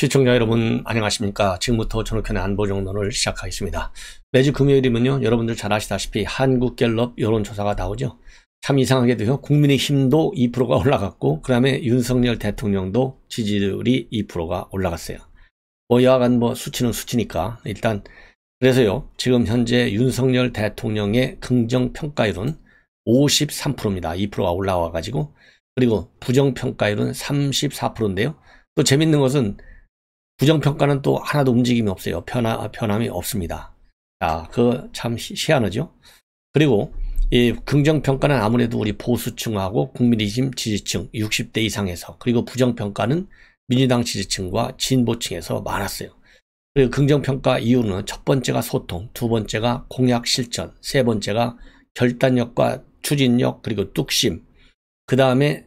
시청자 여러분 안녕하십니까 지금부터 전호현의 안보정론을 시작하겠습니다 매주 금요일이면요 여러분들 잘 아시다시피 한국갤럽 여론조사가 나오죠 참 이상하게도요 국민의힘도 2%가 올라갔고 그 다음에 윤석열 대통령도 지지율이 2%가 올라갔어요 뭐 여하간 뭐 수치는 수치니까 일단 그래서요 지금 현재 윤석열 대통령의 긍정평가율은 53%입니다 2%가 올라와 가지고 그리고 부정평가율은 34%인데요 또 재밌는 것은 부정평가는 또 하나도 움직임이 없어요. 변화, 변함이 없습니다. 아, 그거 참 희한하죠? 그리고 이 긍정평가는 아무래도 우리 보수층하고 국민의힘 지지층 60대 이상에서 그리고 부정평가는 민주당 지지층과 진보층에서 많았어요. 그리고 긍정평가 이유는 첫 번째가 소통, 두 번째가 공약 실천, 세 번째가 결단력과 추진력, 그리고 뚝심, 그 다음에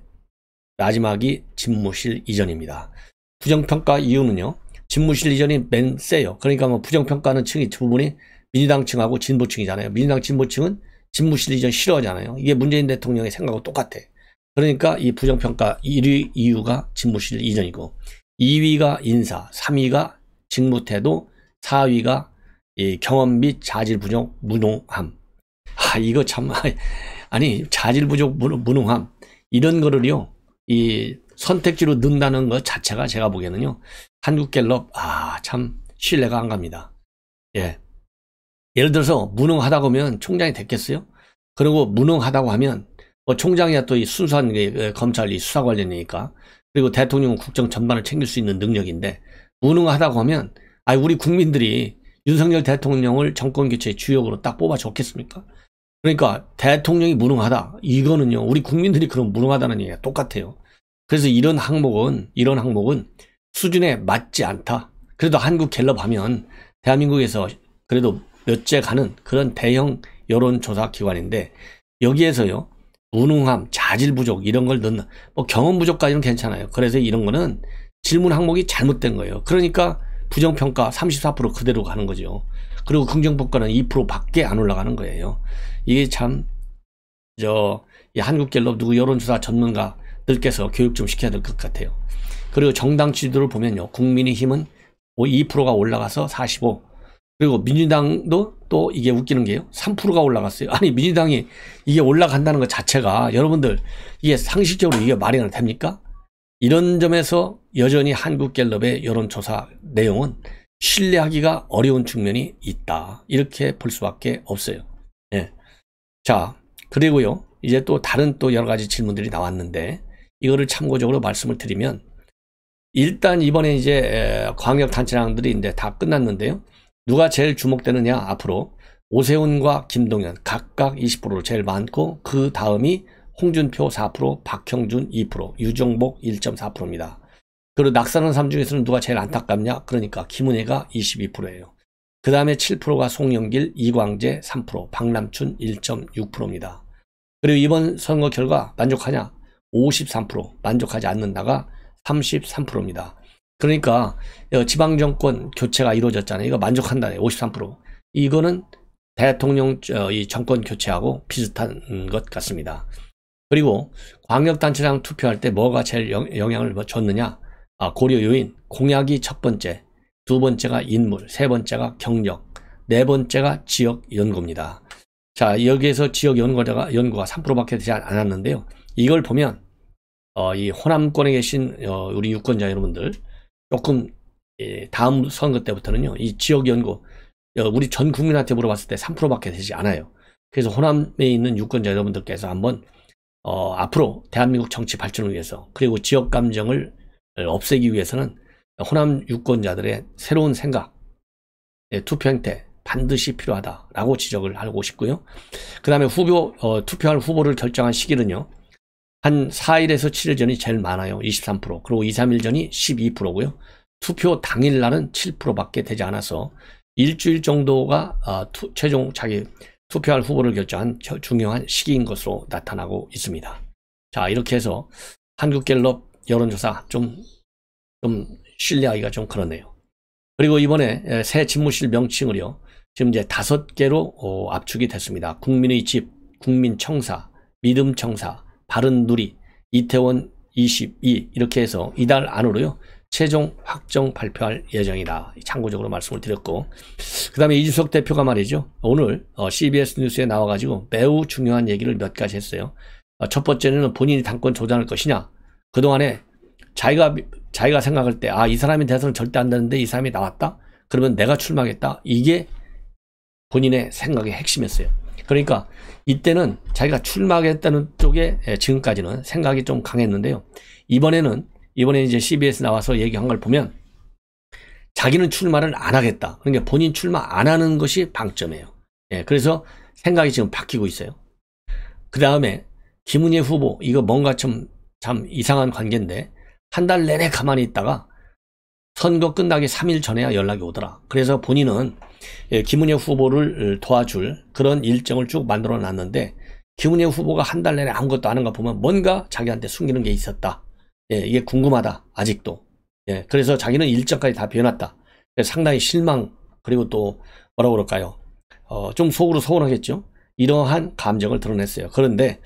마지막이 집무실 이전입니다. 부정평가 이유는요, 집무실 이전이 맨 세요. 그러니까 뭐 부정평가하는 층이 두분이 민주당 층하고 진보층이잖아요. 민주당 진보층은 집무실 이전 싫어하잖아요. 이게 문재인 대통령의 생각하고 똑같아. 그러니까 이 부정평가 1위 이유가 집무실 이전이고 2위가 인사, 3위가 직무태도, 4위가 이 경험 및 자질 부족 무능함. 아 이거 참 아니 자질 부족 무능함 이런 거를요 이 선택지로 넣는다는 것 자체가 제가 보기에는요 한국갤럽 아 참 신뢰가 안 갑니다. 예. 예를 들어서 무능하다고 하면 총장이 됐겠어요? 그리고 무능하다고 하면 뭐 총장이야 또이 순수한 검찰이 수사 관련이니까 그리고 대통령은 국정 전반을 챙길 수 있는 능력인데 무능하다고 하면 아 우리 국민들이 윤석열 대통령을 정권 교체의 주역으로 딱 뽑아줬겠습니까? 그러니까 대통령이 무능하다 이거는요 우리 국민들이 그런 무능하다는 얘기가 똑같아요. 그래서 이런 항목은 이런 항목은 수준에 맞지 않다. 그래도 한국 갤럽 하면 대한민국에서 그래도 몇째 가는 그런 대형 여론조사 기관인데 여기에서요 무능함, 자질 부족 이런 걸 넣는 뭐 경험 부족까지는 괜찮아요. 그래서 이런 거는 질문 항목이 잘못된 거예요. 그러니까 부정평가 34% 그대로 가는 거죠. 그리고 긍정평가는 2%밖에 안 올라가는 거예요. 이게 참 저 한국갤럽 누구 여론조사 전문가들께서 교육 좀 시켜야 될 것 같아요. 그리고 정당 지지도를 보면요. 국민의힘은 2%가 올라가서 45. 그리고 민주당도 또 이게 웃기는 게요. 3%가 올라갔어요. 아니, 민주당이 이게 올라간다는 것 자체가 여러분들 이게 상식적으로 이게 말이 됩니까? 이런 점에서 여전히 한국갤럽의 여론조사 내용은 신뢰하기가 어려운 측면이 있다. 이렇게 볼 수밖에 없어요. 예. 자, 그리고요. 이제 또 다른 또 여러 가지 질문들이 나왔는데 이거를 참고적으로 말씀을 드리면 일단 이번에 이제 광역 단체장들이 이제 다 끝났는데요. 누가 제일 주목되느냐 앞으로 오세훈과 김동연 각각 20%로 제일 많고 그 다음이 홍준표 4%, 박형준 2%, 유정복 1.4%입니다. 그리고 낙선한 사람 중에서는 누가 제일 안타깝냐? 그러니까 김은혜가 22%예요. 그 다음에 7%가 송영길, 이광재 3%, 박남춘 1.6%입니다. 그리고 이번 선거 결과 만족하냐? 53% 만족하지 않는다가 33%입니다. 그러니까 어, 지방 정권 교체가 이루어졌잖아요. 이거 만족한다네. 53%. 이거는 대통령 정권 교체하고 비슷한 음, 것 같습니다. 그리고 광역단체장 투표할 때 뭐가 제일 영향을 뭐 줬느냐? 아, 고려 요인, 공약이 첫 번째, 두 번째가 인물, 세 번째가 경력, 네 번째가 지역 연구입니다. 자, 여기에서 지역 연구가, 연구가 3%밖에 되지 않았는데요. 이걸 보면 어, 이 호남권에 계신 어, 우리 유권자 여러분들 조금 예, 다음 선거 때부터는요 이 지역 연구 어, 우리 전 국민한테 물어봤을 때 3%밖에 되지 않아요. 그래서 호남에 있는 유권자 여러분들께서 한번 어, 앞으로 대한민국 정치 발전을 위해서 그리고 지역 감정을 없애기 위해서는 호남 유권자들의 새로운 생각, 예, 투표 행태 반드시 필요하다라고 지적을 하고 싶고요. 그 다음에 후보 어, 투표할 후보를 결정한 시기는요. 한 4일에서 7일 전이 제일 많아요. 23%. 그리고 2, 3일 전이 12%고요. 투표 당일 날은 7%밖에 되지 않아서 일주일 정도가 어, 투, 최종 자기 투표할 후보를 결정한 중요한 시기인 것으로 나타나고 있습니다. 자, 이렇게 해서 한국갤럽 여론조사 좀, 좀 신뢰하기가 좀 그러네요. 그리고 이번에 새 집무실 명칭을요. 지금 이제 다섯 개로 어, 압축이 됐습니다. 국민의 집, 국민청사, 믿음청사, 바른누리, 이태원 22 이렇게 해서 이달 안으로요. 최종 확정 발표할 예정이다. 참고적으로 말씀을 드렸고 그 다음에 이준석 대표가 말이죠. 오늘 CBS 어, 뉴스에 나와가지고 매우 중요한 얘기를 몇 가지 했어요. 어, 첫 번째는 본인이 당권 조장할 것이냐. 그동안에 자기가 자기가 생각할 때 아 이 사람이 대선을 절대 안 되는데 이 사람이 나왔다. 그러면 내가 출마하겠다. 이게 본인의 생각의 핵심이었어요. 그러니까 이때는 자기가 출마하겠다는 쪽에 예, 지금까지는 생각이 좀 강했는데요. 이번에는 이번에 이제 CBS 나와서 얘기한 걸 보면 자기는 출마를 안 하겠다. 그러니까 본인 출마 안 하는 것이 방점이에요. 예, 그래서 생각이 지금 바뀌고 있어요. 그 다음에 김은혜 후보 이거 뭔가 좀 참 이상한 관계인데 한 달 내내 가만히 있다가 선거 끝나기 3일 전에야 연락이 오더라. 그래서 본인은 예, 김은혜 후보를 예, 도와줄 그런 일정을 쭉 만들어 놨는데 김은혜 후보가 한 달 내내 아무것도 안한거 보면 뭔가 자기한테 숨기는 게 있었다. 예, 이게 궁금하다. 아직도. 예, 그래서 자기는 일정까지 다비워놨다 상당히 실망 그리고 또 뭐라고 그럴까요? 어, 좀 속으로 서운하겠죠. 이러한 감정을 드러냈어요. 그런데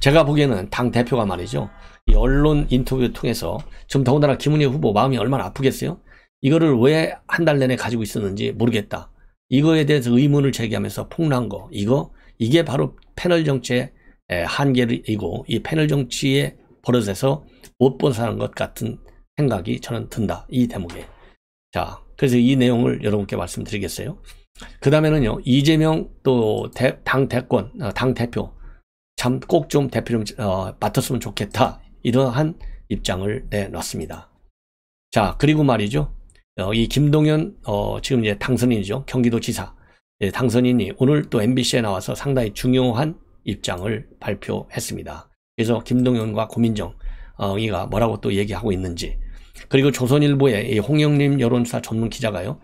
제가 보기에는 당 대표가 말이죠. 언론 인터뷰 통해서 지금 더군다나 김은혜 후보 마음이 얼마나 아프겠어요? 이거를 왜 한 달 내내 가지고 있었는지 모르겠다. 이거에 대해서 의문을 제기하면서 폭로한 거 이거 이게 바로 패널 정치의 한계이고 이 패널 정치의 버릇에서 못 본 사람 것 같은 생각이 저는 든다. 이 대목에. 자, 그래서 이 내용을 여러분께 말씀드리겠어요. 그 다음에는요, 이재명 또 당 대권, 어, 당 대표. 참 꼭 좀 대표 좀 어, 맡았으면 좋겠다. 이러한 입장을 내놨습니다. 자, 그리고 말이죠. 어, 이 김동연 어, 지금 이제 당선인이죠. 경기도지사 예, 당선인이 오늘 또 MBC에 나와서 상당히 중요한 입장을 발표했습니다. 그래서 김동연과 고민정이가 어, 뭐라고 또 얘기하고 있는지 그리고 조선일보의 홍영림 여론조사 전문 기자가요.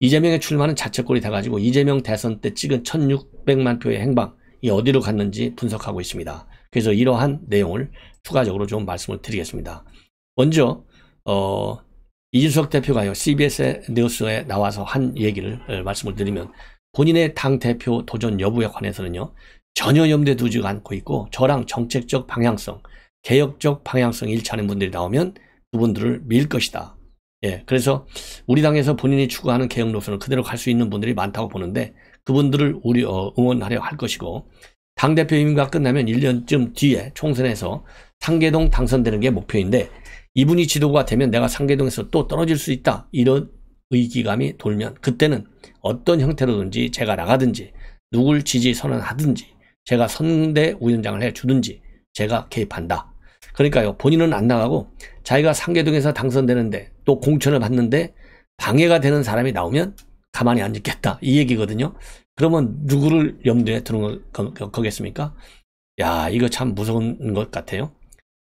이재명의 출마는 자책골이 돼가지고 이재명 대선 때 찍은 1600만 표의 행방이 어디로 갔는지 분석하고 있습니다. 그래서 이러한 내용을 추가적으로 좀 말씀을 드리겠습니다. 먼저 어, 이준석 대표가요 CBS 뉴스에 나와서 한 얘기를 말씀을 드리면 본인의 당 대표 도전 여부에 관해서는요 전혀 염두에 두지 않고 있고 저랑 정책적 방향성, 개혁적 방향성 일치하는 분들이 나오면 그분들을 밀 것이다. 예, 그래서 우리 당에서 본인이 추구하는 개혁 노선을 그대로 갈 수 있는 분들이 많다고 보는데 그분들을 우리 어, 응원하려 할 것이고 당대표 임기가 끝나면 1년쯤 뒤에 총선에서 상계동 당선되는 게 목표인데 이분이 지도가 되면 내가 상계동에서 또 떨어질 수 있다. 이런 의기감이 돌면 그때는 어떤 형태로든지 제가 나가든지 누굴 지지 선언하든지 제가 선대 위원장을 해주든지 제가 개입한다. 그러니까요. 본인은 안 나가고 자기가 상계동에서 당선되는데 또 공천을 받는데 방해가 되는 사람이 나오면 가만히 안 있겠다. 이 얘기거든요. 그러면 누구를 염두에 두는 거, 거 겠습니까 야, 이거 참 무서운 것 같아요.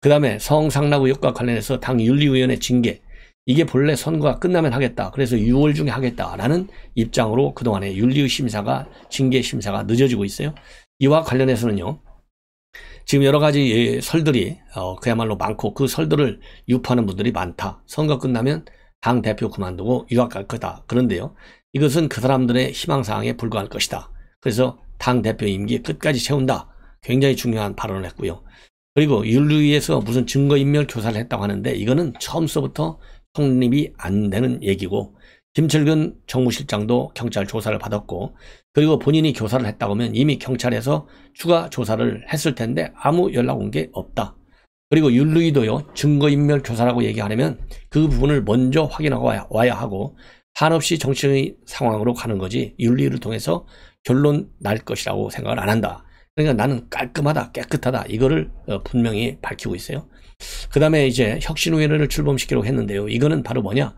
그 다음에 성상라의 역과 관련해서 당 윤리위원회 징계. 이게 본래 선거가 끝나면 하겠다. 그래서 6월 중에 하겠다라는 입장으로 그동안에 윤리의 심사가, 징계 심사가 늦어지고 있어요. 이와 관련해서는요. 지금 여러 가지 예, 설들이 어, 그야말로 많고 그 설들을 유포하는 분들이 많다. 선거 끝나면 당 대표 그만두고 유학 갈 거다. 그런데요. 이것은 그 사람들의 희망사항에 불과할 것이다. 그래서 당 대표 임기 끝까지 채운다. 굉장히 중요한 발언을 했고요. 그리고 윤리위에서 무슨 증거인멸 교사를 했다고 하는데 이거는 처음서부터 성립이 안 되는 얘기고 김철근 정무실장도 경찰 조사를 받았고 그리고 본인이 교사를 했다고 하면 이미 경찰에서 추가 조사를 했을 텐데 아무 연락 온 게 없다. 그리고 윤리위도요 증거인멸 교사라고 얘기하려면 그 부분을 먼저 확인하고 와야, 와야 하고 한없이 정치적인 상황으로 가는 거지 윤리를 통해서 결론 날 것이라고 생각을 안 한다. 그러니까 나는 깔끔하다, 깨끗하다 이거를 어, 분명히 밝히고 있어요. 그 다음에 이제 혁신위원회를 출범시키려고 했는데요. 이거는 바로 뭐냐?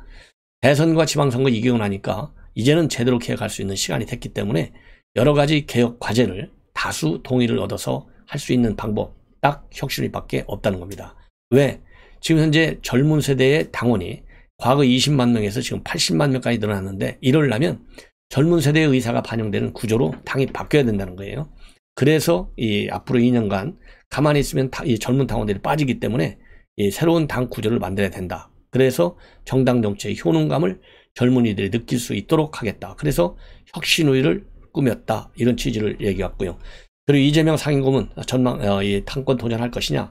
대선과 지방선거 이기고 나니까 이제는 제대로 개혁할 수 있는 시간이 됐기 때문에 여러 가지 개혁 과제를 다수 동의를 얻어서 할 수 있는 방법 딱 혁신위밖에 없다는 겁니다. 왜? 지금 현재 젊은 세대의 당원이 과거 20만 명에서 지금 80만 명까지 늘어났는데 이럴라면 젊은 세대의 의사가 반영되는 구조로 당이 바뀌어야 된다는 거예요. 그래서 이 앞으로 2년간 가만히 있으면 이 젊은 당원들이 빠지기 때문에 이 새로운 당 구조를 만들어야 된다. 그래서 정당 정치의 효능감을 젊은이들이 느낄 수 있도록 하겠다. 그래서 혁신의를 꾸몄다. 이런 취지를 얘기했고요. 그리고 이재명 상임고문 전망 어, 이 당권 도전할 것이냐?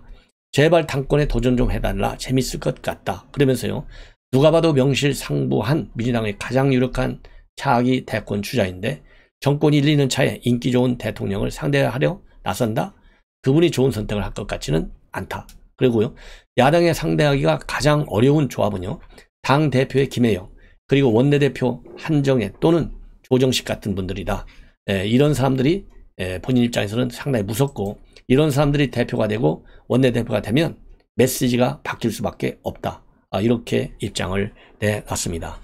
제발 당권에 도전 좀 해달라. 재밌을 것 같다. 그러면서요. 누가 봐도 명실상부한 민주당의 가장 유력한 차기 대권 주자인데 정권이 1, 리는 차에 인기 좋은 대통령을 상대하려 나선다? 그분이 좋은 선택을 할 것 같지는 않다. 그리고요. 야당에 상대하기가 가장 어려운 조합은요. 당 대표의 김혜영 그리고 원내대표 한정혜 또는 조정식 같은 분들이다. 에, 예, 이런 사람들이 에, 예, 본인 입장에서는 상당히 무섭고 이런 사람들이 대표가 되고 원내대표가 되면 메시지가 바뀔 수밖에 없다. 아, 이렇게 입장을 내놨습니다.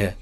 예.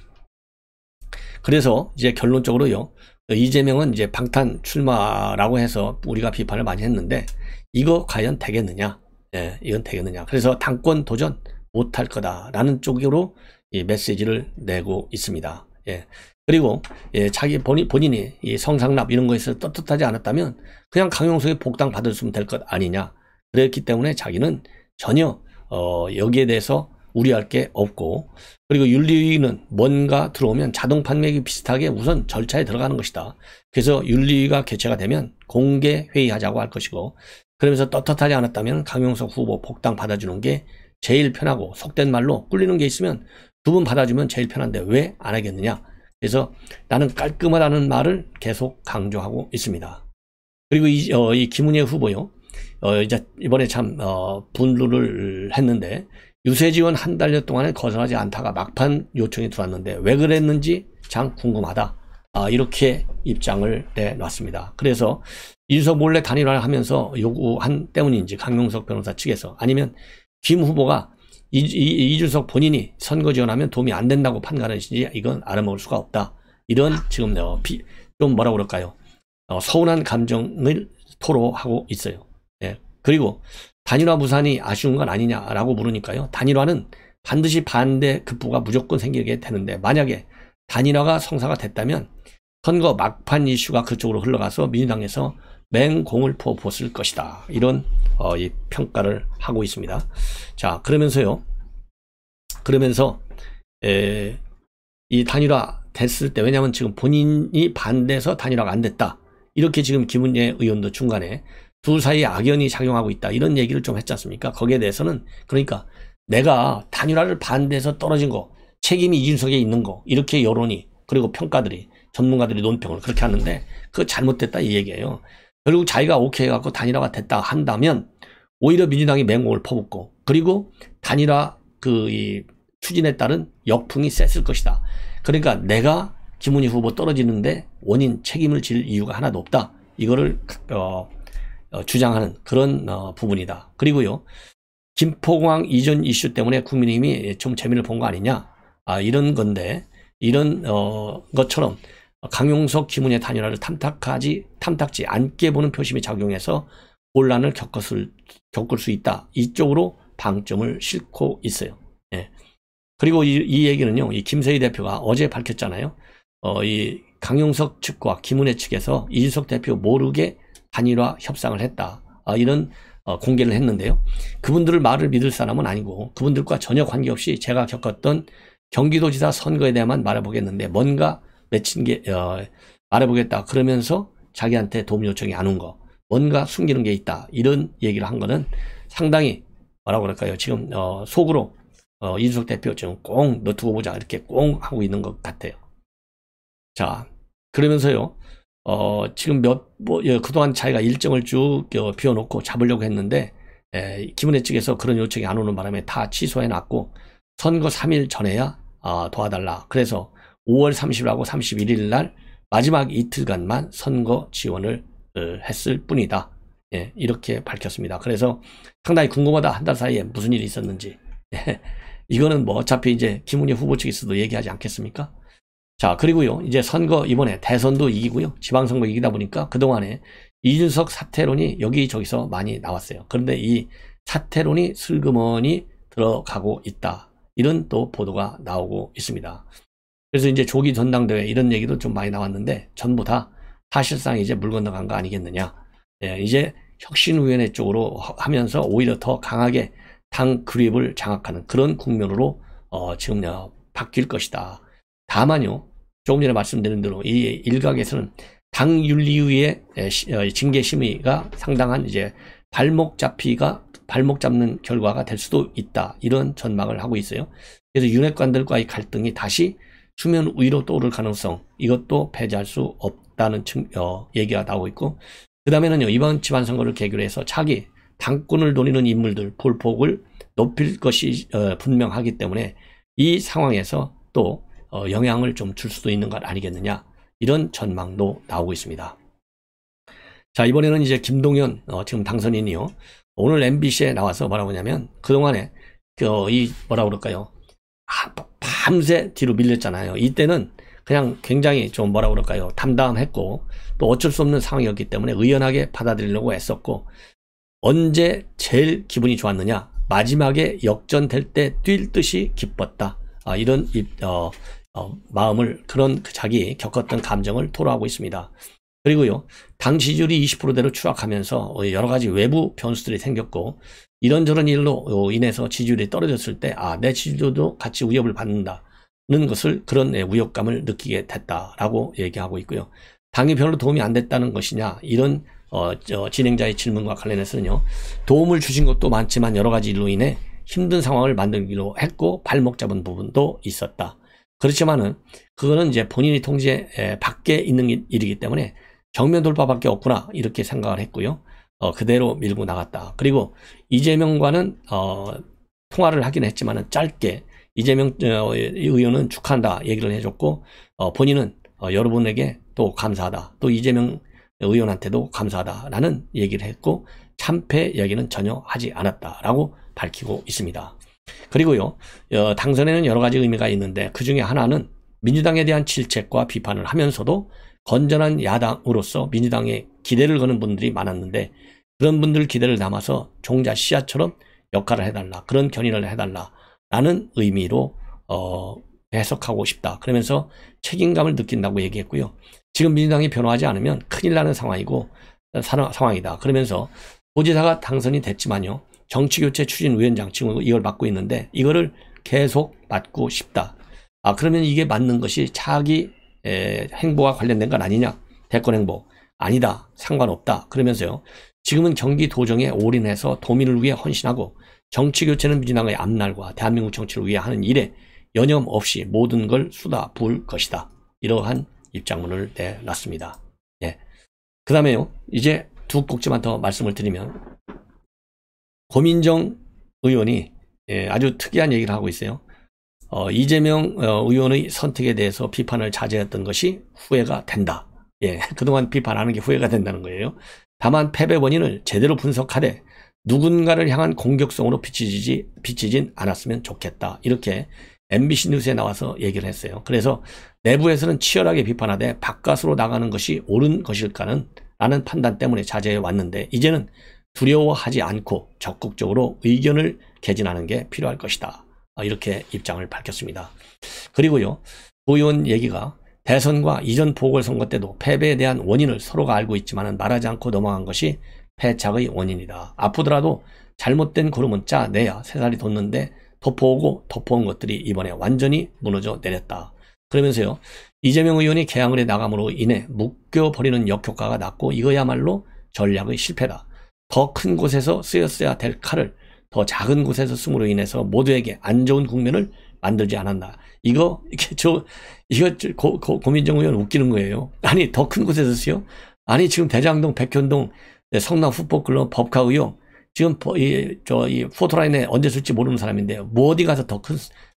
그래서 이제 결론적으로요. 이재명은 이제 방탄 출마라고 해서 우리가 비판을 많이 했는데 이거 과연 되겠느냐? 예, 이건 되겠느냐? 그래서 당권 도전 못할 거다라는 쪽으로 이 메시지를 내고 있습니다. 예. 그리고 예, 자기 본인, 본인이 이 성상납 이런 거에서 떳떳하지 않았다면 그냥 강용석의 복당 받을 수면 될 것 아니냐. 그랬기 때문에 자기는 전혀 어, 여기에 대해서 우려할 게 없고 그리고 윤리위는 뭔가 들어오면 자동 판매기 비슷하게 우선 절차에 들어가는 것이다. 그래서 윤리위가 개최가 되면 공개 회의하자고 할 것이고 그러면서 떳떳하지 않았다면 강용석 후보 복당 받아주는 게 제일 편하고 속된 말로 꿀리는 게 있으면 두 분 받아주면 제일 편한데 왜 안 하겠느냐. 그래서 나는 깔끔하다는 말을 계속 강조하고 있습니다. 그리고 이, 어, 이 김은혜 후보요. 어, 이제 이번에 참 어, 분류를 했는데 유세 지원 한 달여 동안에 거절하지 않다가 막판 요청이 들어왔는데 왜 그랬는지 참 궁금하다. 아, 이렇게 입장을 내놨습니다. 그래서 이준석 몰래 단일화를 하면서 요구한 때문인지 강용석 변호사 측에서 아니면 김 후보가 이, 이, 준석 본인이 선거 지원하면 도움이 안 된다고 판가하시지 이건 알아먹을 수가 없다. 이런 지금 어, 비, 좀 뭐라 그럴까요? 어, 서운한 감정을 토로하고 있어요. 그리고 단일화 무산이 아쉬운 건 아니냐라고 물으니까요. 단일화는 반드시 반대 급부가 무조건 생기게 되는데 만약에 단일화가 성사가 됐다면 선거 막판 이슈가 그쪽으로 흘러가서 민주당에서 맹공을 퍼붓을 것이다. 이런 어, 이 평가를 하고 있습니다. 자 그러면서요. 그러면서 에, 이 단일화 됐을 때 왜냐하면 지금 본인이 반대해서 단일화가 안 됐다. 이렇게 지금 김은혜 의원도 중간에 둘 사이에 악연이 작용하고 있다. 이런 얘기를 좀 했지 않습니까? 거기에 대해서는 그러니까 내가 단일화를 반대해서 떨어진 거, 책임이 이준석에 있는 거, 이렇게 여론이, 그리고 평가들이, 전문가들이 논평을 그렇게 하는데, 그거 잘못됐다 이 얘기예요. 결국 자기가 오케이 해갖고 단일화가 됐다 한다면, 오히려 민주당이 맹공을 퍼붓고, 그리고 단일화 그, 이, 추진에 따른 역풍이 셌을 것이다. 그러니까 내가 김은희 후보 떨어지는데 원인 책임을 질 이유가 하나도 없다. 이거를, 어, 어, 주장하는 그런 어, 부분이다. 그리고요. 김포공항 이전 이슈 때문에 국민의힘이 좀 재미를 본 거 아니냐. 아, 이런 건데 이런 어, 것처럼 강용석 김은혜 단일화를 탐탁하지 탐탁지 않게 보는 표심이 작용해서 혼란을 겪었을, 겪을 수 있다. 이쪽으로 방점을 싣고 있어요. 예. 그리고 이, 이, 얘기는요, 이 김세희 대표가 어제 밝혔잖아요. 어, 이 강용석 측과 김은혜 측에서 이준석 대표 모르게 한일화 협상을 했다. 아, 이런 어, 공개를 했는데요. 그분들을 말을 믿을 사람은 아니고 그분들과 전혀 관계없이 제가 겪었던 경기도지사 선거에 대해만 말해보겠는데 뭔가 맺힌 게 어, 말해보겠다 그러면서 자기한테 도움 요청이 안 온 거, 뭔가 숨기는 게 있다 이런 얘기를 한 거는 상당히 뭐라고 그럴까요? 지금 어, 속으로 어, 이준석 대표 지금 꽁 너두고 보자 이렇게 꽁 하고 있는 것 같아요. 자 그러면서요 어, 지금 몇, 뭐, 예, 그동안 자기가 일정을 쭉 어, 비워놓고 잡으려고 했는데, 예, 김은혜 측에서 그런 요청이 안 오는 바람에 다 취소해놨고, 선거 3일 전에야 어, 도와달라. 그래서 5월 30일하고 31일 날 마지막 이틀간만 선거 지원을 어, 했을 뿐이다. 예, 이렇게 밝혔습니다. 그래서 상당히 궁금하다. 한 달 사이에 무슨 일이 있었는지. 예, 이거는 뭐 어차피 이제 김은혜 후보 측에서도 얘기하지 않겠습니까? 자, 그리고요. 이제 선거 이번에 대선도 이기고요. 지방선거 이기다 보니까 그동안에 이준석 사태론이 여기저기서 많이 나왔어요. 그런데 이사태론이 슬그머니 들어가고 있다. 이런 또 보도가 나오고 있습니다. 그래서 이제 조기 전당대회 이런 얘기도 좀 많이 나왔는데 전부 다 사실상 이제 물 건너간 거 아니겠느냐. 예, 이제 혁신위원회 쪽으로 하면서 오히려 더 강하게 당 그립을 장악하는 그런 국면으로 어, 지금 어, 바뀔 것이다. 다만요, 조금 전에 말씀드린 대로 이 일각에서는 당 윤리위의 어, 징계 심의가 상당한 이제 발목 잡히가 발목 잡는 결과가 될 수도 있다 이런 전망을 하고 있어요. 그래서 윤핵관들과의 갈등이 다시 수면 위로 떠오를 가능성 이것도 배제할 수 없다는 층, 어, 얘기가 나오고 있고 그 다음에는요 이번 지방선거를 계기로 해서 차기 당권을 노리는 인물들 볼폭을 높일 것이 어, 분명하기 때문에 이 상황에서 또 어, 영향을 좀 줄 수도 있는 것 아니겠느냐 이런 전망도 나오고 있습니다. 자 이번에는 이제 김동연 어, 지금 당선인이요 오늘 MBC에 나와서 뭐라고 하냐면 그동안에 그, 어, 이 뭐라 고 그럴까요 아, 밤새 뒤로 밀렸잖아요 이때는 그냥 굉장히 좀 뭐라 고 그럴까요 담담했고 또 어쩔 수 없는 상황이었기 때문에 의연하게 받아들이려고 애썼고 언제 제일 기분이 좋았느냐 마지막에 역전될 때 뛸 듯이 기뻤다 어, 이런 어, 어, 마음을 그런 그 자기 겪었던 감정을 토로하고 있습니다. 그리고요 당 지지율이 20%대로 추락하면서 어, 여러 가지 외부 변수들이 생겼고 이런저런 일로 어, 인해서 지지율이 떨어졌을 때 아 내 지지율도 같이 위협을 받는다는 것을 그런 예, 우욕감을 느끼게 됐다라고 얘기하고 있고요. 당이 별로 도움이 안 됐다는 것이냐 이런 어, 진행자의 질문과 관련해서는요 도움을 주신 것도 많지만 여러 가지 일로 인해 힘든 상황을 만들기로 했고 발목 잡은 부분도 있었다. 그렇지만은 그거는 이제 본인이 통제 밖에 있는 일이기 때문에 정면 돌파밖에 없구나 이렇게 생각을 했고요. 어, 그대로 밀고 나갔다. 그리고 이재명과는 어, 통화를 하긴 했지만은 짧게 이재명 어, 의원은 축하한다 얘기를 해줬고 어, 본인은 어, 여러분에게 또 감사하다. 또 이재명 의원한테도 감사하다라는 얘기를 했고 참패 얘기는 전혀 하지 않았다라고 밝히고 있습니다. 그리고요, 어, 당선에는 여러 가지 의미가 있는데 그 중에 하나는 민주당에 대한 질책과 비판을 하면서도 건전한 야당으로서 민주당에 기대를 거는 분들이 많았는데 그런 분들 기대를 담아서 종자 씨앗처럼 역할을 해달라 그런 견인을 해달라 라는 의미로 어, 해석하고 싶다 그러면서 책임감을 느낀다고 얘기했고요 지금 민주당이 변화하지 않으면 큰일 나는 상황이고 사, 어, 상황이다 그러면서 도지사가 당선이 됐지만요 정치교체 추진위원장칭으로 이걸 맡고 있는데 이거를 계속 맡고 싶다. 아 그러면 이게 맞는 것이 차기 에, 행보와 관련된 건 아니냐? 대권 행보 아니다. 상관없다. 그러면서요. 지금은 경기 도정에 올인해서 도민을 위해 헌신하고 정치 교체는 민주당의 앞날과 대한민국 정치를 위해 하는 일에 여념 없이 모든 걸 쏟아 부을 것이다. 이러한 입장문을 내놨습니다. 예. 그 다음에요. 이제 두 꼭지만 더 말씀을 드리면 고민정 의원이 예, 아주 특이한 얘기를 하고 있어요. 어, 이재명 어, 의원의 선택에 대해서 비판을 자제했던 것이 후회가 된다. 예, 그동안 비판하는 게 후회가 된다는 거예요. 다만 패배 원인을 제대로 분석하되 누군가를 향한 공격성으로 비치지, 비치진 않았으면 좋겠다. 이렇게 MBC 뉴스에 나와서 얘기를 했어요. 그래서 내부에서는 치열하게 비판하되 바깥으로 나가는 것이 옳은 것일까는 라는 판단 때문에 자제해 왔는데 이제는 두려워하지 않고 적극적으로 의견을 개진하는 게 필요할 것이다. 아, 이렇게 입장을 밝혔습니다. 그리고요. 도의원 얘기가 대선과 이전 보궐선거 때도 패배에 대한 원인을 서로가 알고 있지만 말하지 않고 넘어간 것이 패착의 원인이다. 아프더라도 잘못된 구름은 짜내야 새살이 돋는데 덮어오고 덮어온 것들이 이번에 완전히 무너져 내렸다. 그러면서요. 이재명 의원이 개항을 해 나감으로 인해 묶여버리는 역효과가 났고 이거야말로 전략의 실패다. 더큰 곳에서 쓰였어야 될 칼을 더 작은 곳에서 쓰므로 인해서 모두에게 안 좋은 국면을 만들지 않았나. 이거 이렇게 저 이거 고, 고, 고민정 의원 웃기는 거예요. 아니 더 큰 곳에서 쓰요? 아니 지금 대장동, 백현동, 네, 성남 후폭클럽, 법카 의혹 지금 이 저 이 포토라인에 언제 쓸지 모르는 사람인데뭐 어디 가서 더 큰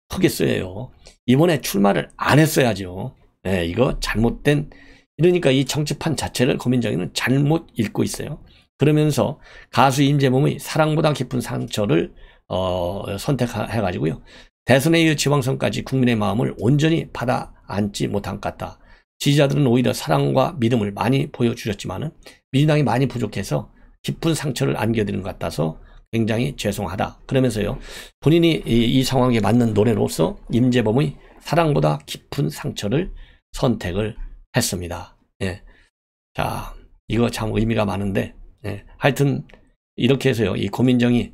크게 써요. 이번에 출마를 안 했어야죠. 네, 이거 잘못된 이러니까 이 정치판 자체를 고민정 의원은 잘못 읽고 있어요. 그러면서 가수 임재범의 사랑보다 깊은 상처를 어, 선택해가지고요. 대선에 이어 지방선까지 국민의 마음을 온전히 받아 안지 못한 것 같다. 지지자들은 오히려 사랑과 믿음을 많이 보여주셨지만 민주당이 많이 부족해서 깊은 상처를 안겨드는것 같아서 굉장히 죄송하다. 그러면서요. 본인이 이, 이 상황에 맞는 노래로서 임재범의 사랑보다 깊은 상처를 선택을 했습니다. 예. 자, 이거 참 의미가 많은데 네. 하여튼 이렇게 해서요. 이 고민정이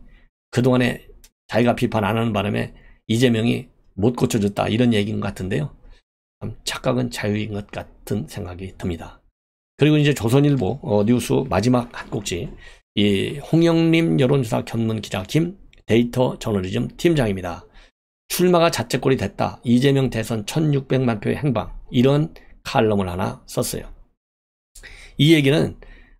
그동안에 자기가 비판 안 하는 바람에 이재명이 못 고쳐줬다 이런 얘기인 것 같은데요. 참 착각은 자유인 것 같은 생각이 듭니다. 그리고 이제 조선일보 어, 뉴스 마지막 한 꼭지 이 홍영림 여론조사 견문 기자 김 데이터 저널리즘 팀장입니다. 출마가 자책골이 됐다. 이재명 대선 1600만 표의 행방 이런 칼럼을 하나 썼어요. 이 얘기는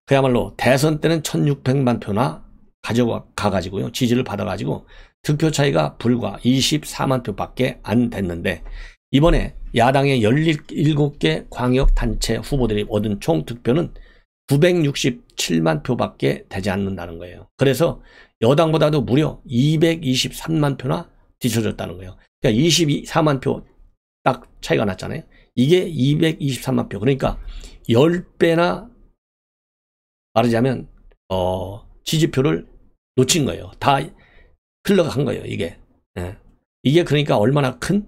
그야말로 대선 때는 1600만 표나 가져가가지고요. 지지를 받아가지고 득표 차이가 불과 24만 표밖에 안 됐는데 이번에 야당의 17개 광역단체 후보들이 얻은 총 득표는 967만 표밖에 되지 않는다는 거예요. 그래서 여당보다도 무려 223만 표나 뒤쳐졌다는 거예요. 그러니까 24만 표 딱 차이가 났잖아요. 이게 223만 표. 그러니까 10배나 말하자면 어, 지지표를 놓친 거예요. 다 흘러간 거예요. 이게 예. 이게 그러니까 얼마나 큰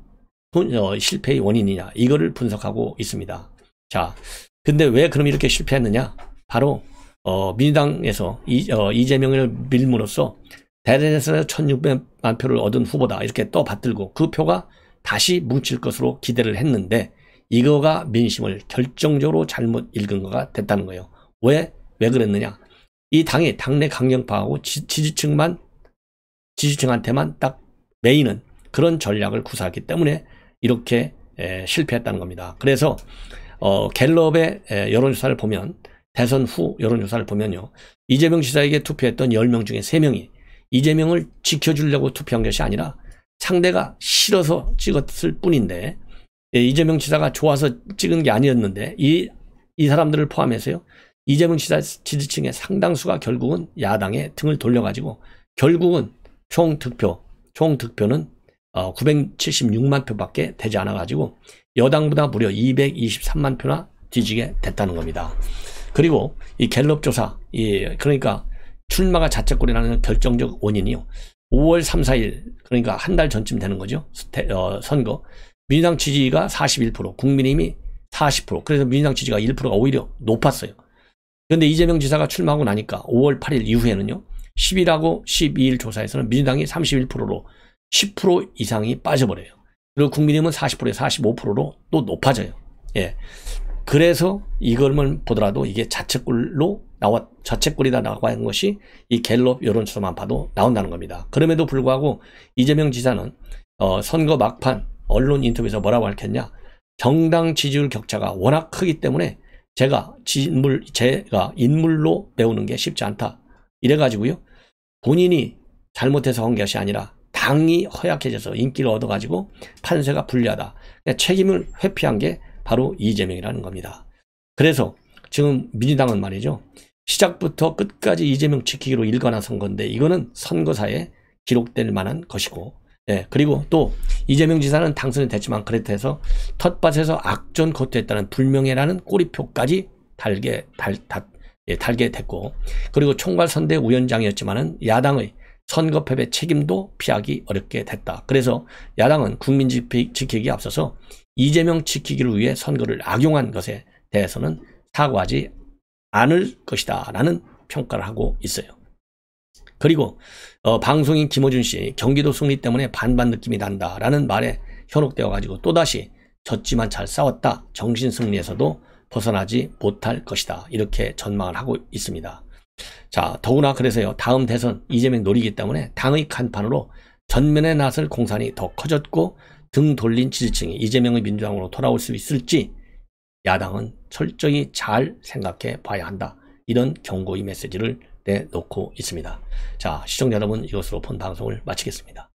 어, 실패의 원인이냐 이거를 분석하고 있습니다. 자, 근데 왜 그럼 이렇게 실패했느냐? 바로 어, 민주당에서 이, 어, 이재명을 밀므로써 대선에서 1,600만 표를 얻은 후보다 이렇게 또 받들고 그 표가 다시 뭉칠 것으로 기대를 했는데 이거가 민심을 결정적으로 잘못 읽은 거가 됐다는 거예요. 왜왜 그랬느냐? 이당의 당내 강경파하고 지, 지층만 지지층한테만 딱 메이는 그런 전략을 구사했기 때문에 이렇게 에, 실패했다는 겁니다. 그래서 어, 갤럽의 에, 여론조사를 보면 대선 후 여론조사를 보면요. 이재명 지사에게 투표했던 10명 중에 3명이 이재명을 지켜주려고 투표한 것이 아니라 상대가 싫어서 찍었을 뿐인데 예, 이재명 지사가 좋아서 찍은 게 아니었는데 이, 이 사람들을 포함해서요. 이재명 지사 지지층의 상당수가 결국은 야당의 등을 돌려가지고 결국은 총 득표, 총 득표는 어, 976만 표밖에 되지 않아가지고 여당보다 무려 223만 표나 뒤지게 됐다는 겁니다. 그리고 이 갤럽 조사, 이 그러니까 출마가 자책골이라는 결정적 원인이요. 5월 3, 4일 그러니까 한 달 전쯤 되는 거죠. 스테, 어, 선거. 민주당 지지가 41%, 국민의힘이 40%. 그래서 민주당 지지가 1%가 오히려 높았어요. 그런데 이재명 지사가 출마하고 나니까 5월 8일 이후에는요. 10일하고 12일 조사에서는 민주당이 31%로 10% 이상이 빠져버려요. 그리고 국민의힘은 40%에 45%로 또 높아져요. 예. 그래서 이걸만 보더라도 이게 자책골로 나왔 자책골이다 나가는 것이 이 갤럽 여론조사만 봐도 나온다는 겁니다. 그럼에도 불구하고 이재명 지사는 어, 선거 막판 언론 인터뷰에서 뭐라고 밝혔냐? 정당 지지율 격차가 워낙 크기 때문에 제가 인물 제가 인물로 배우는 게 쉽지 않다. 이래 가지고요. 본인이 잘못해서 한 것이 아니라 당이 허약해져서 인기를 얻어 가지고 탄세가 불리하다. 그러니까 책임을 회피한 게 바로 이재명이라는 겁니다. 그래서 지금 민주당은 말이죠. 시작부터 끝까지 이재명 지키기로 일관한 선거인데 이거는 선거사에 기록될 만한 것이고 예, 그리고 또 이재명 지사는 당선이 됐지만 그랬해서 텃밭에서 악전 거투했다는 불명예라는 꼬리표까지 달게 달, 달, 예, 달게 됐고 그리고 총괄선대 위원장이었지만은 야당의 선거 패배 책임도 피하기 어렵게 됐다. 그래서 야당은 국민 지피지키기 앞서서 이재명 지키기를 위해 선거를 악용한 것에 대해서는 사과하지 않을 것이다 라는 평가를 하고 있어요. 그리고 어, 방송인 김호준 씨 경기도 승리 때문에 반반 느낌이 난다라는 말에 현혹되어 가지고 또다시 졌지만 잘 싸웠다. 정신 승리에서도 벗어나지 못할 것이다. 이렇게 전망을 하고 있습니다. 자, 더구나 그래서요. 다음 대선 이재명 노리기 때문에 당의 간판으로 전면에 나설 공산이 더 커졌고 등 돌린 지지층이 이재명의 민주당으로 돌아올 수 있을지 야당은 철저히 잘 생각해 봐야 한다. 이런 경고의 메시지를 내놓고 있습니다. 자, 시청자 여러분 이것으로 본 방송을 마치겠습니다.